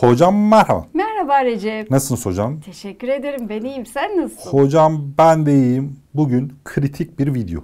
Hocam merhaba. Merhaba Recep. Nasılsın hocam? Teşekkür ederim. Ben iyiyim. Sen nasılsın? Hocam ben de iyiyim. Bugün kritik bir video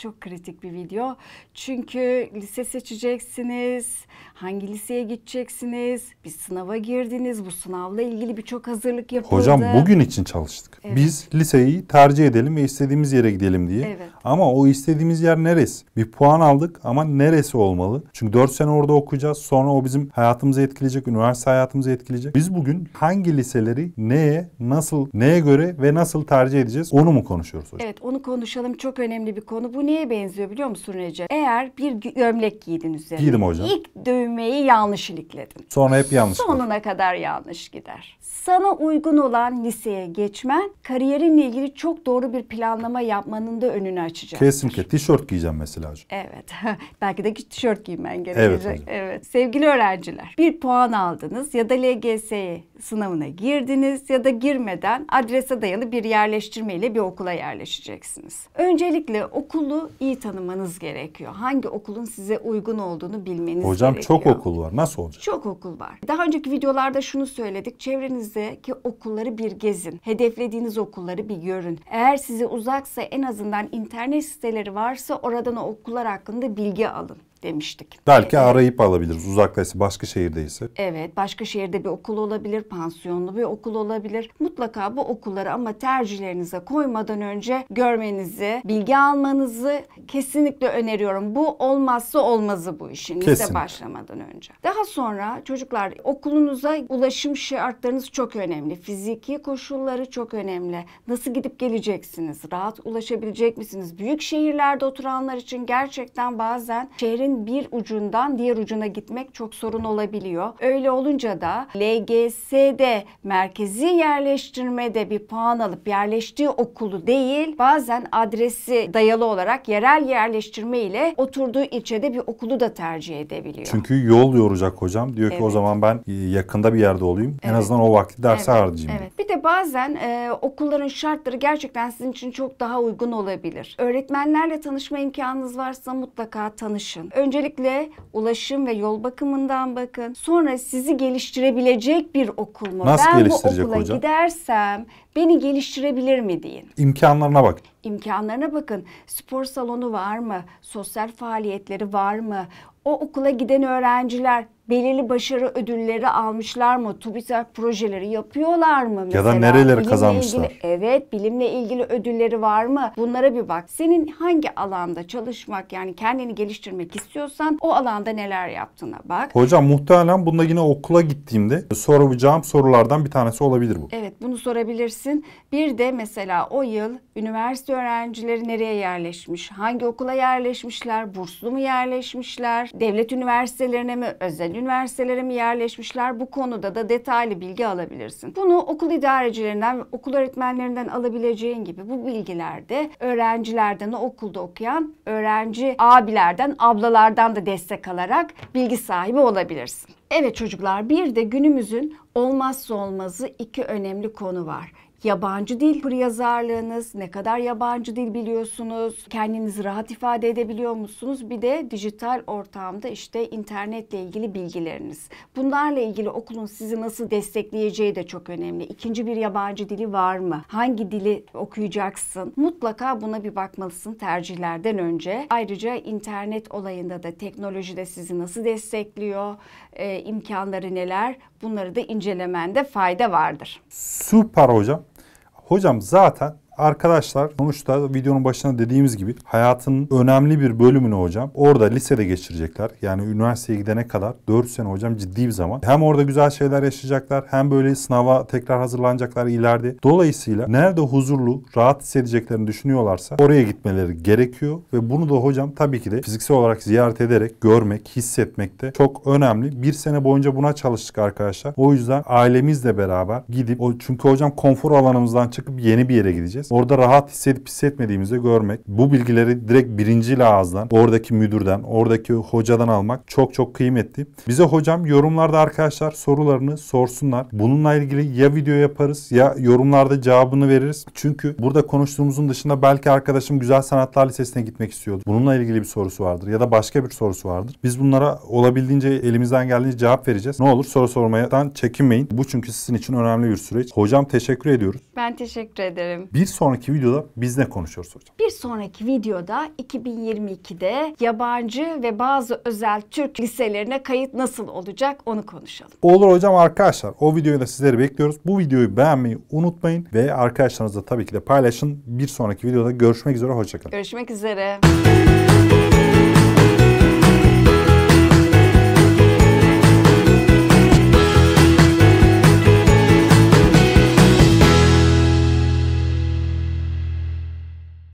çok kritik bir video. Çünkü lise seçeceksiniz, hangi liseye gideceksiniz, bir sınava girdiniz, bu sınavla ilgili birçok hazırlık yapıldı. Hocam bugün için çalıştık. Evet. Biz liseyi tercih edelim ve istediğimiz yere gidelim diye. Evet. Ama o istediğimiz yer neresi? Bir puan aldık ama neresi olmalı? Çünkü 4 sene orada okuyacağız. Sonra o bizim hayatımızı etkileyecek, üniversite hayatımızı etkileyecek. Biz bugün hangi liseleri neye, nasıl, neye göre ve nasıl tercih edeceğiz onu mu konuşuyoruz hocam? Evet onu konuşalım. Çok önemli bir konu. Bu neye benziyor biliyor musun Recep? Eğer bir gömlek giydin üzerine. Giydim hocam. İlk düğmeyi yanlış ilikledin. Sonra hep yanlış. Sonuna olur. kadar yanlış gider. Sana uygun olan liseye geçmen kariyerinle ilgili çok doğru bir planlama yapmanın da önünü açacak. Kesinlikle. Tişört giyeceğim mesela hocam. Evet. Belki de tişört giymen gerekecek. Evet, hocam. evet. Sevgili öğrenciler bir puan aldınız ya da LGS'ye sınavına girdiniz ya da girmeden adrese dayalı bir yerleştirme ile bir okula yerleşeceksiniz. Öncelikle okulu iyi tanımanız gerekiyor. Hangi okulun size uygun olduğunu bilmeniz Hocam, gerekiyor. Hocam çok okul var. Nasıl olacak? Çok okul var. Daha önceki videolarda şunu söyledik. Çevrenizdeki okulları bir gezin. Hedeflediğiniz okulları bir görün. Eğer size uzaksa en azından internet siteleri varsa oradan o okullar hakkında bilgi alın demiştik. Belki evet. arayıp alabiliriz uzaktaysa başka şehirdeyse. Evet başka şehirde bir okul olabilir pansiyonlu bir okul olabilir. Mutlaka bu okulları ama tercihlerinize koymadan önce görmenizi bilgi almanızı kesinlikle öneriyorum. Bu olmazsa olmazı bu işin lise başlamadan önce. Daha sonra çocuklar okulunuza ulaşım şartlarınız çok önemli. Fiziki koşulları çok önemli. Nasıl gidip geleceksiniz? Rahat ulaşabilecek misiniz? Büyük şehirlerde oturanlar için gerçekten bazen şehrin ülkenin bir ucundan diğer ucuna gitmek çok sorun olabiliyor. Öyle olunca da LGS'de merkezi yerleştirmede bir puan alıp yerleştiği okulu değil bazen adresi dayalı olarak yerel yerleştirme ile oturduğu ilçede bir okulu da tercih edebiliyor. Çünkü yol yoracak hocam. Diyor evet. ki o zaman ben yakında bir yerde olayım. Evet. En azından o vakti derse evet. harcayayım. Evet de bazen e, okulların şartları gerçekten sizin için çok daha uygun olabilir. Öğretmenlerle tanışma imkanınız varsa mutlaka tanışın. Öncelikle ulaşım ve yol bakımından bakın. Sonra sizi geliştirebilecek bir okul mu? Nasıl ben bu okula hocam? gidersem beni geliştirebilir mi deyin. İmkanlarına bak. İmkanlarına bakın. Spor salonu var mı? Sosyal faaliyetleri var mı? O okula giden öğrenciler belirli başarı ödülleri almışlar mı? TÜBİTAK projeleri yapıyorlar mı? Mesela? Ya da nereleri bilimle kazanmışlar? Ilgili, evet bilimle ilgili ödülleri var mı? Bunlara bir bak. Senin hangi alanda çalışmak yani kendini geliştirmek istiyorsan o alanda neler yaptığına bak. Hocam muhtemelen bunda yine okula gittiğimde soracağım sorulardan bir tanesi olabilir bu. Evet bunu sorabilirsin. Bir de mesela o yıl üniversite öğrencileri nereye yerleşmiş? Hangi okula yerleşmişler? Burslu mu yerleşmişler? Devlet üniversitelerine mi? Özel üniversitelere mi yerleşmişler bu konuda da detaylı bilgi alabilirsin. Bunu okul idarecilerinden, okul öğretmenlerinden alabileceğin gibi bu bilgilerde öğrencilerden, okulda okuyan öğrenci abilerden, ablalardan da destek alarak bilgi sahibi olabilirsin. Evet çocuklar bir de günümüzün olmazsa olmazı iki önemli konu var yabancı dil kur yazarlığınız, ne kadar yabancı dil biliyorsunuz, kendinizi rahat ifade edebiliyor musunuz? Bir de dijital ortamda işte internetle ilgili bilgileriniz. Bunlarla ilgili okulun sizi nasıl destekleyeceği de çok önemli. İkinci bir yabancı dili var mı? Hangi dili okuyacaksın? Mutlaka buna bir bakmalısın tercihlerden önce. Ayrıca internet olayında da teknolojide sizi nasıl destekliyor, e, imkanları neler? Bunları da incelemende fayda vardır. Süper hocam. Hocam zaten Arkadaşlar sonuçta videonun başına dediğimiz gibi hayatın önemli bir bölümünü hocam orada lisede geçirecekler. Yani üniversiteye gidene kadar 4 sene hocam ciddi bir zaman. Hem orada güzel şeyler yaşayacaklar hem böyle sınava tekrar hazırlanacaklar ileride. Dolayısıyla nerede huzurlu, rahat hissedeceklerini düşünüyorlarsa oraya gitmeleri gerekiyor ve bunu da hocam tabii ki de fiziksel olarak ziyaret ederek görmek, hissetmekte çok önemli. Bir sene boyunca buna çalıştık arkadaşlar. O yüzden ailemizle beraber gidip o çünkü hocam konfor alanımızdan çıkıp yeni bir yere gideceğiz. Orada rahat hissedip hissetmediğimizi görmek. Bu bilgileri direkt birinciyle ağızdan, oradaki müdürden, oradaki hocadan almak çok çok kıymetli. Bize hocam yorumlarda arkadaşlar sorularını sorsunlar. Bununla ilgili ya video yaparız ya yorumlarda cevabını veririz. Çünkü burada konuştuğumuzun dışında belki arkadaşım Güzel Sanatlar Lisesi'ne gitmek istiyordu. Bununla ilgili bir sorusu vardır ya da başka bir sorusu vardır. Biz bunlara olabildiğince elimizden geldiğince cevap vereceğiz. Ne olur soru sormadan çekinmeyin. Bu çünkü sizin için önemli bir süreç. Hocam teşekkür ediyoruz. Ben teşekkür ederim. Bir sonraki videoda biz ne konuşuyoruz hocam? Bir sonraki videoda 2022'de yabancı ve bazı özel Türk liselerine kayıt nasıl olacak onu konuşalım. Olur hocam arkadaşlar. O videoyu da sizleri bekliyoruz. Bu videoyu beğenmeyi unutmayın ve arkadaşlarınızla tabii ki de paylaşın. Bir sonraki videoda görüşmek üzere. Hoşçakalın. Görüşmek üzere.